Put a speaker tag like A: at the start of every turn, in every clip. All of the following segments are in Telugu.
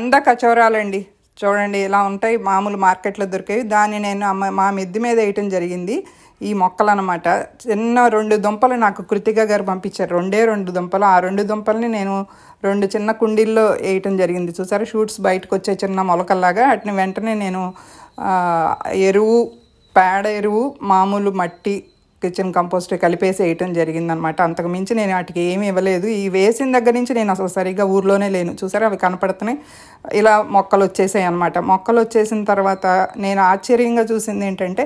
A: వంద కచోరాలండి చూడండి ఇలా ఉంటాయి మామూలు మార్కెట్లో దొరికేవి దాన్ని నేను మా మిద్ది మీద వేయటం జరిగింది ఈ మొక్కలు అనమాట చిన్న రెండు దుంపలు నాకు కృతిక గారు పంపించారు రెండే రెండు దుంపలు ఆ రెండు దుంపల్ని నేను రెండు చిన్న కుండీల్లో వేయటం జరిగింది చూసారా షూట్స్ బయటకు వచ్చే చిన్న మొలకల్లాగా వాటిని వెంటనే నేను ఎరువు పేడ ఎరువు మామూలు మట్టి కిచెన్ కంపోస్ట్ కలిపేసి వేయటం జరిగిందనమాట అంతకు మించి నేను వాటికి ఏమి ఇవ్వలేదు ఈ వేసిన దగ్గర నుంచి నేను అసలు సరిగ్గా ఊర్లోనే లేను చూసారా అవి కనపడుతున్నాయి ఇలా మొక్కలు వచ్చేసాయి అనమాట మొక్కలు వచ్చేసిన తర్వాత నేను ఆశ్చర్యంగా చూసింది ఏంటంటే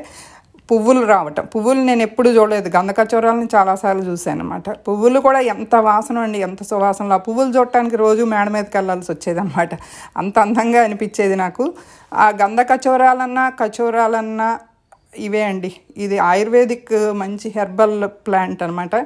A: పువ్వులు రావటం పువ్వులు నేను ఎప్పుడు చూడలేదు గంధకచోరాలను చాలాసార్లు చూశాను అనమాట పువ్వులు కూడా ఎంత వాసన అండి ఎంత సువాసనలు ఆ పువ్వులు చూడటానికి రోజు మేడ మీదకి వెళ్ళాల్సి వచ్చేది అనమాట అంత అందంగా అనిపించేది నాకు ఆ గంధ కచోరాలన్నా కచోరాలన్నా ఇవే అండి ఇది ఆయుర్వేదిక్ మంచి హెర్బల్ ప్లాంట్ అనమాట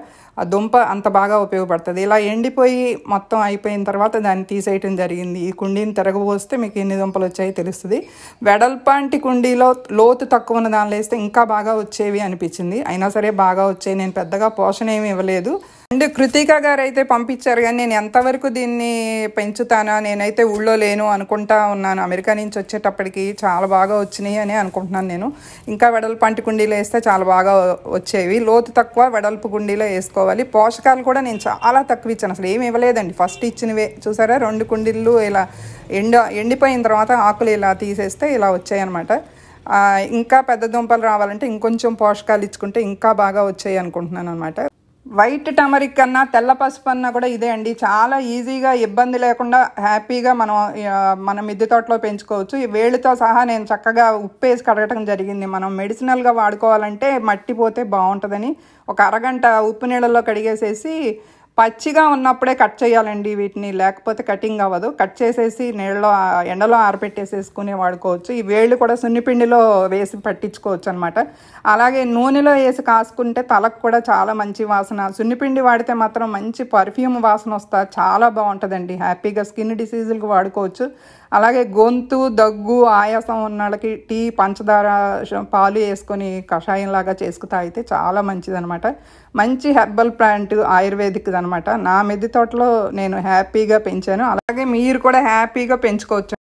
A: ఆ దుంప అంత బాగా ఉపయోగపడుతుంది ఇలా ఎండిపోయి మొత్తం అయిపోయిన తర్వాత దాన్ని తీసేయటం జరిగింది ఈ కుండీని తిరగబోస్తే మీకు ఎన్ని దుంపలు వచ్చాయో తెలుస్తుంది వెడల్పాంటి కుండీలో లోతు తక్కువ ఉన్న దానిలో వేస్తే ఇంకా బాగా వచ్చేవి అనిపించింది అయినా సరే బాగా వచ్చాయి నేను పెద్దగా పోషణ ఏమి ఇవ్వలేదు అంటే కృతిక గారు అయితే పంపించారు కానీ నేను ఎంతవరకు దీన్ని పెంచుతానా నేనైతే ఊళ్ళో లేను అనుకుంటా ఉన్నాను అమెరికా నుంచి వచ్చేటప్పటికి చాలా బాగా వచ్చినాయి అని అనుకుంటున్నాను నేను ఇంకా వెడల్పంటి కుండీలో వేస్తే చాలా బాగా వచ్చేవి లోతు తక్కువ వెడల్పు కుండీలో వేసుకోవాలి పోషకాలు కూడా నేను చాలా తక్కువ ఇచ్చాను అసలు ఏమి ఇవ్వలేదండి ఫస్ట్ ఇచ్చినవే చూసారా రెండు కుండీలు ఇలా ఎండ ఎండిపోయిన తర్వాత ఆకులు ఇలా తీసేస్తే ఇలా వచ్చాయన్నమాట ఇంకా పెద్ద దుంపలు రావాలంటే ఇంకొంచెం పోషకాలు ఇచ్చుకుంటే ఇంకా బాగా వచ్చాయి అనుకుంటున్నాను అనమాట వైట్ టమరిక్ కన్నా తెల్ల పసుపు అన్నా కూడా ఇదే అండి చాలా ఈజీగా ఇబ్బంది లేకుండా హ్యాపీగా మనం మన మిద్దె తోటలో పెంచుకోవచ్చు వేళ్ళతో సహా నేను చక్కగా ఉప్పేసి కడగటం జరిగింది మనం మెడిసినల్గా వాడుకోవాలంటే మట్టి పోతే బాగుంటుందని ఒక అరగంట ఉప్పు నీళ్ళల్లో కడిగేసేసి పచ్చిగా ఉన్నప్పుడే కట్ చేయాలండి వీటిని లేకపోతే కటింగ్ అవ్వదు కట్ చేసేసి నీళ్ళలో ఎండలో ఆరబెట్టేసేసుకుని వాడుకోవచ్చు ఈ వేళ్ళు కూడా సున్నిపిండిలో వేసి పట్టించుకోవచ్చు అనమాట అలాగే నూనెలో వేసి కాసుకుంటే తలకు కూడా చాలా మంచి వాసన సున్నిపిండి వాడితే మాత్రం మంచి పర్ఫ్యూమ్ వాసన వస్తా చాలా బాగుంటుందండి హ్యాపీగా స్కిన్ డిసీజులకు వాడుకోవచ్చు అలాగే గొంతు దగ్గు ఆయాసం ఉన్న వాళ్ళకి టీ పంచదార పాలు వేసుకొని కషాయం లాగా చేసుకు తాగితే చాలా మంచిది అనమాట మంచి హెర్బల్ ప్లాంట్ ఆయుర్వేదిక్ అనమాట నా మెది తోటలో నేను హ్యాపీగా పెంచాను అలాగే మీరు కూడా హ్యాపీగా పెంచుకోవచ్చు